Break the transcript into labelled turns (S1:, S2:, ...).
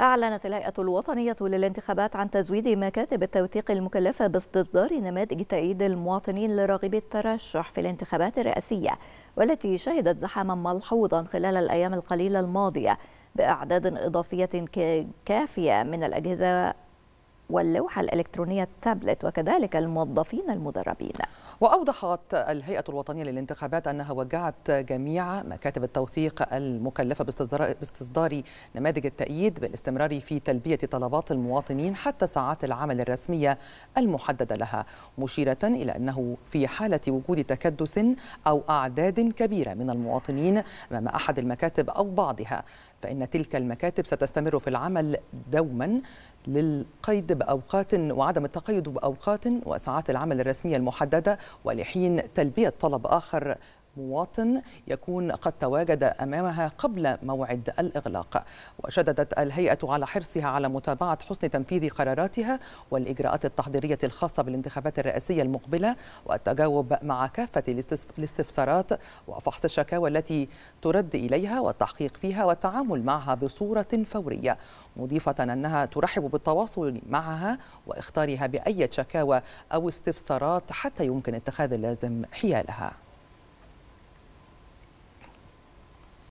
S1: أعلنت الهيئة الوطنية للانتخابات عن تزويد مكاتب التوثيق المكلفة باستصدار نماذج تأييد المواطنين لراغب الترشح في الانتخابات الرئاسية والتي شهدت زحاما ملحوظا خلال الأيام القليلة الماضية بأعداد إضافية كافية من الأجهزة واللوحة الإلكترونية التابلت وكذلك الموظفين المدربين
S2: وأوضحت الهيئة الوطنية للانتخابات أنها وجعت جميع مكاتب التوثيق المكلفة باستصدار نماذج التأييد بالاستمرار في تلبية طلبات المواطنين حتى ساعات العمل الرسمية المحددة لها مشيرة إلى أنه في حالة وجود تكدس أو أعداد كبيرة من المواطنين أمام أحد المكاتب أو بعضها فإن تلك المكاتب ستستمر في العمل دوما للقيد بأوقات وعدم التقيد بأوقات وساعات العمل الرسمية المحددة ولحين تلبية طلب آخر مواطن يكون قد تواجد أمامها قبل موعد الإغلاق وشددت الهيئة على حرصها على متابعة حسن تنفيذ قراراتها والإجراءات التحضيرية الخاصة بالانتخابات الرئاسية المقبلة والتجاوب مع كافة الاستفسارات وفحص الشكاوى التي ترد إليها والتحقيق فيها والتعامل معها بصورة فورية مضيفة أنها ترحب بالتواصل معها واختارها بأي شكاوى أو استفسارات حتى يمكن اتخاذ اللازم حيالها